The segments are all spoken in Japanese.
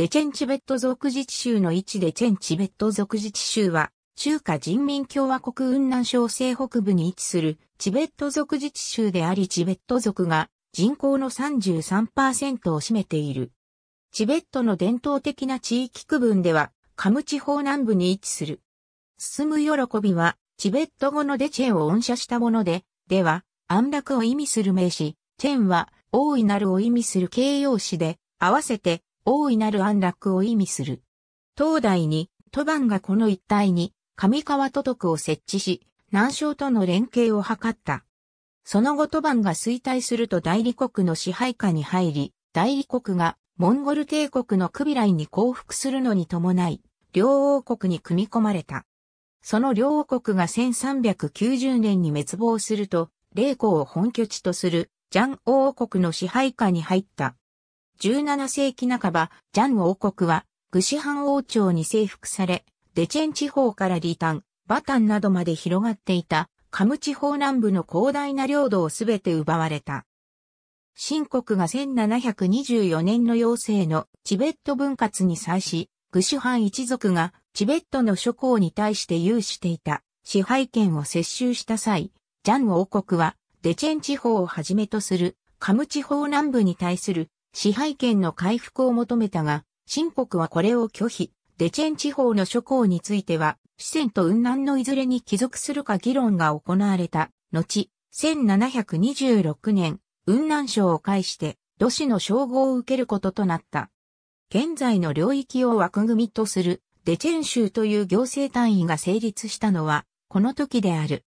デチェンチベット族自治州の位置デチェンチベット族自治州は、中華人民共和国雲南省西北部に位置するチベット族自治州でありチベット族が人口の33%を占めている。チベットの伝統的な地域区分では、カム地方南部に位置する。進む喜びは、チベット語のデチェンを音写したもので、では、安楽を意味する名詞、チェンは、大いなるを意味する形容詞で、合わせて、大いなる安楽を意味する。東大に、都番がこの一帯に、上川都督を設置し、南昌との連携を図った。その後都番が衰退すると大理国の支配下に入り、大理国がモンゴル帝国のクビライに降伏するのに伴い、両王国に組み込まれた。その両王国が1390年に滅亡すると、霊光を本拠地とするジャン王国の支配下に入った。17世紀半ば、ジャン王国は、グシハン王朝に征服され、デチェン地方からリタン、バタンなどまで広がっていた、カム地方南部の広大な領土をすべて奪われた。新国が1724年の要請のチベット分割に際し、グシュハン一族がチベットの諸侯に対して有していた支配権を接収した際、ジャン王国はデチェン地方をはじめとするカム地方南部に対する支配権の回復を求めたが、新国はこれを拒否。デチェン地方の諸侯については、四川と雲南のいずれに帰属するか議論が行われた。後、1726年、雲南省を介して、土市の称号を受けることとなった。現在の領域を枠組みとする、デチェン州という行政単位が成立したのは、この時である。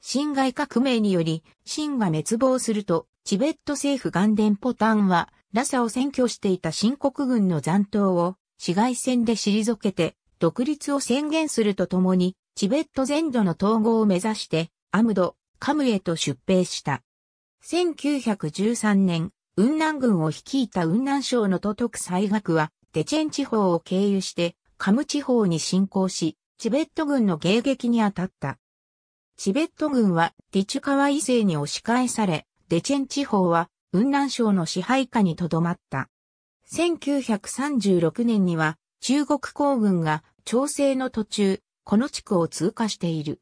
侵害革命により、秦が滅亡すると、チベット政府元伝ポタンは、ラサを占拠していた新国軍の残党を市街戦で退けて、独立を宣言するとともに、チベット全土の統合を目指して、アムド、カムへと出兵した。1913年、雲南軍を率いた雲南省の都督西学は、デチェン地方を経由して、カム地方に侵攻し、チベット軍の迎撃に当たった。チベット軍は、ディチュワ以西に押し返され、デチェン地方は雲南省の支配下にとどまった。1936年には中国航軍が調整の途中、この地区を通過している。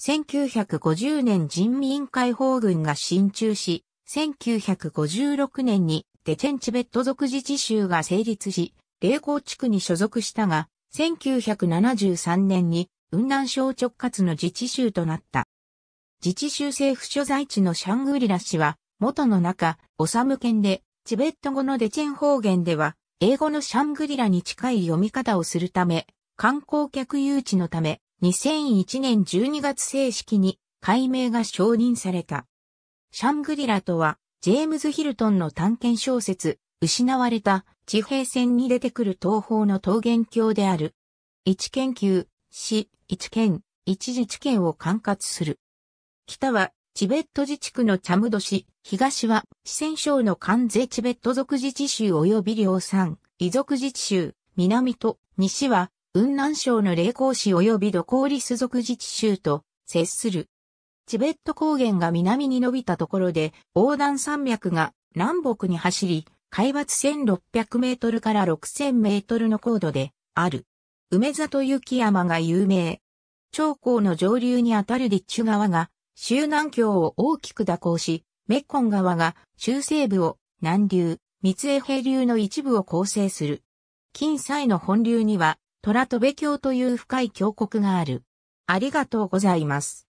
1950年人民解放軍が進駐し、1956年にデチェンチベット族自治州が成立し、霊光地区に所属したが、1973年に雲南省直轄の自治州となった。自治州政府所在地のシャングリラ氏は、元の中、オサム県で、チベット語のデチェン方言では、英語のシャングリラに近い読み方をするため、観光客誘致のため、2001年12月正式に改名が承認された。シャングリラとは、ジェームズ・ヒルトンの探検小説、失われた地平線に出てくる東方の桃源郷である。一研究、市、一県、一自治県を管轄する。北はチベット自治区のチャムド市、東は四川省の関税チベット族自治州及び両山、遺族自治州、南と西は雲南省の霊光市及び土光リス族自治州と接する。チベット高原が南に伸びたところで横断山脈が南北に走り、海抜1600メートルから6000メートルの高度である。梅里雪山が有名。長江の上流にあたる立地川が周南峡を大きく蛇行し、メッコン川が中西部を南流、三重平流の一部を構成する。近西の本流には、虎戸部峡という深い峡谷がある。ありがとうございます。